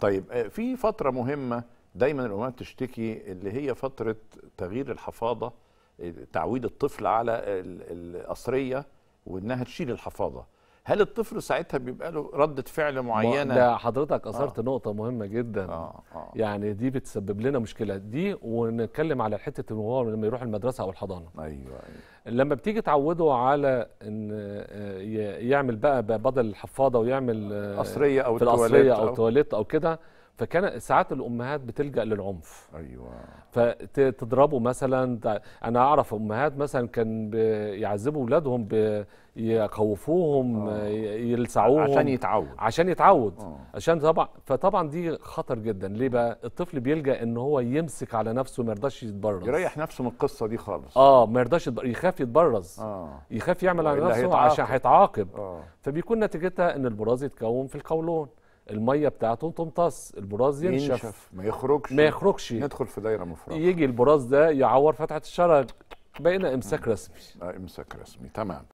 طيب آه، في فتره مهمه دايما الامهات تشتكي اللي هي فتره تغيير الحفاضه آه، تعويد الطفل على القصريه وانها تشيل الحفاضه هل الطفل ساعتها بيبقى له ردة فعل معينة؟ ده حضرتك أثرت آه. نقطة مهمة جدا آه. آه. يعني دي بتسبب لنا مشكلة دي ونتكلم على حتة إن هو لما يروح المدرسة أو الحضانة أيوة, أيوة. لما بتيجي تعوده على إن آه، يعمل بقى بدل الحفاضة ويعمل آه، قصرية أو في القصرية أو, أو, أو, أو, أو كده فكان ساعات الامهات بتلجا للعنف ايوه فتضربه مثلا انا اعرف امهات مثلا كان يعذبوا اولادهم يخوفوهم آه. يلسعوهم عشان يتعود عشان يتعود أوه. عشان طبعا فطبعا دي خطر جدا ليه بقى الطفل بيلجا ان هو يمسك على نفسه ما يرضاش يتبرز يريح نفسه من القصه دي خالص اه ما يرضاش يخاف يتبرز آه. يخاف يعمل على نفسه هيتعاقب. عشان هيتعاقب آه. فبيكون نتيجتها ان البراز يتكون في القولون الميه بتاعته تمتص البراز ينشف, ينشف. ما يخرجش ما يخرجش ندخل في دايره مفرغه يجي البراز ده يعور فتحه الشرج بقينا امساك رسمي آه، امساك رسمي تمام